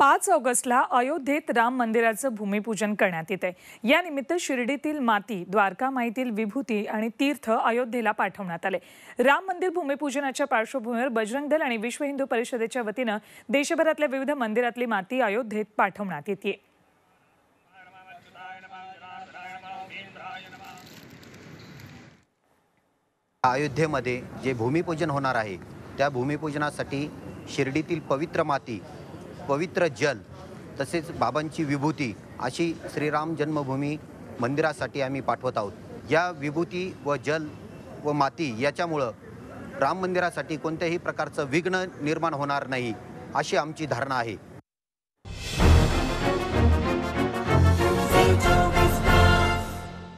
पाच ऑगस्टला अयोध्येत राम मंदिराचं भूमिपूजन करण्यात येत आहे यानिमित्त शिर्डीतील माती द्वारका माईतील विभूती आणि तीर्थ अयोध्येला पाठवण्यात आले राम मंदिर भूमिपूजनाच्या पार्श्वभूमीवर बजरंग दल आणि विश्व हिंदू परिषदेच्या वतीनं देशभरातल्या विविध मंदिरातली माती अयोध्येत पाठवण्यात येते अयोध्येमध्ये जे भूमिपूजन होणार आहे त्या भूमिपूजनासाठी शिर्डीतील पवित्र माती पवित्र जल तसेच बाबांची विभूती अशी श्रीराम जन्मभूमी मंदिरासाठी आम्ही पाठवत आहोत या विभूती व जल व माती याच्यामुळं राम मंदिरासाठी कोणत्याही प्रकारचं विघ्न निर्माण होणार नाही अशी आमची धारणा आहे